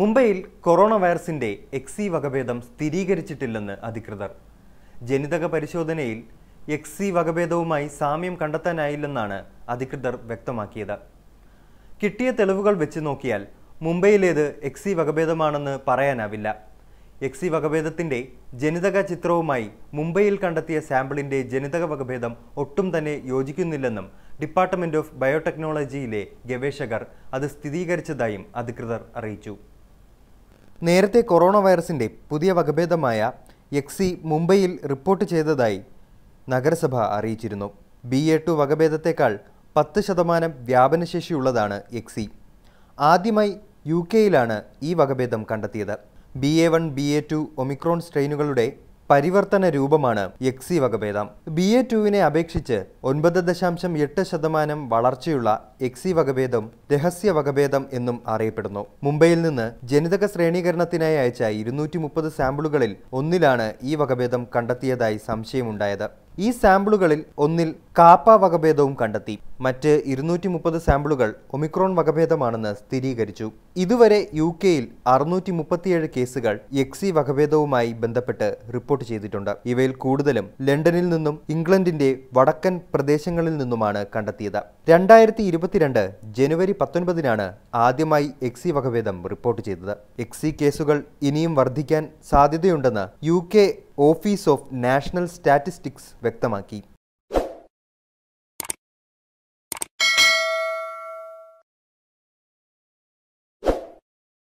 മുംബൈയിൽ കൊറോണ വൈറസിന്റെ എക്സി വകഭേദം സ്ഥിരീകരിച്ചിട്ടില്ലെന്ന് അധികൃതർ ജനിതക പരിശോധനയിൽ എക്സി വകഭേദവുമായി സാമ്യം കണ്ടെത്താനായില്ലെന്നാണ് അധികൃതർ വ്യക്തമാക്കിയത് കിട്ടിയ തെളിവുകൾ വെച്ച് നോക്കിയാൽ മുംബൈയിലേത് എക്സി വകഭേദമാണെന്ന് പറയാനാവില്ല എക്സി വകഭേദത്തിന്റെ ജനിതക ചിത്രവുമായി മുംബൈയിൽ കണ്ടെത്തിയ സാമ്പിളിന്റെ ജനിതക വകഭേദം ഒട്ടും തന്നെ യോജിക്കുന്നില്ലെന്നും ഡിപ്പാർട്ട്മെന്റ് ഓഫ് ബയോടെക്നോളജിയിലെ ഗവേഷകർ അത് സ്ഥിരീകരിച്ചതായും അധികൃതർ അറിയിച്ചു നേരത്തെ കൊറോണ വൈറസിൻ്റെ പുതിയ വകഭേദമായ എക്സി മുംബൈയിൽ റിപ്പോർട്ട് ചെയ്തതായി നഗരസഭ അറിയിച്ചിരുന്നു ബി എ ടു വകഭേദത്തെക്കാൾ പത്ത് ശതമാനം വ്യാപനശേഷിയുള്ളതാണ് എക്സി ആദ്യമായി യു കെയിലാണ് ഈ വകഭേദം കണ്ടെത്തിയത് B A one B A two Omicron സ്ട്രെയിനുകളുടെ പരിവർത്തന രൂപമാണ് എക്സി വകഭേദം ബി എ ടുവിനെ അപേക്ഷിച്ച് ഒൻപത് ദശാംശം എട്ട് ശതമാനം വളർച്ചയുള്ള എക്സി വകഭേദം രഹസ്യ വകഭേദം എന്നും അറിയപ്പെടുന്നു മുംബൈയിൽ നിന്ന് ജനിതക ശ്രേണീകരണത്തിനായി അയച്ച ഇരുന്നൂറ്റി സാമ്പിളുകളിൽ ഒന്നിലാണ് ഈ വകഭേദം കണ്ടെത്തിയതായി സംശയമുണ്ടായത് ഈ സാമ്പിളുകളിൽ ഒന്നിൽ കാപ്പ വകഭേദവും കണ്ടെത്തി മറ്റ് ഇരുന്നൂറ്റി മുപ്പത് സാമ്പിളുകൾ ഒമിക്രോൺ വകഭേദമാണെന്ന് സ്ഥിരീകരിച്ചു ഇതുവരെ യു കെയിൽ അറുന്നൂറ്റി മുപ്പത്തിയേഴ് കേസുകൾ എക്സി വകഭേദവുമായി ബന്ധപ്പെട്ട് റിപ്പോർട്ട് ചെയ്തിട്ടുണ്ട് ഇവയിൽ കൂടുതലും ലണ്ടനിൽ നിന്നും ഇംഗ്ലണ്ടിന്റെ വടക്കൻ പ്രദേശങ്ങളിൽ നിന്നുമാണ് കണ്ടെത്തിയത് രണ്ടായിരത്തി ഇരുപത്തിരണ്ട് ജനുവരി പത്തൊൻപതിനാണ് ആദ്യമായി എക്സി വകഭേദം റിപ്പോർട്ട് ചെയ്തത് എക്സി കേസുകൾ ഇനിയും വർദ്ധിക്കാൻ സാധ്യതയുണ്ടെന്ന് U K office of national statistics വ്യക്തമാക്കി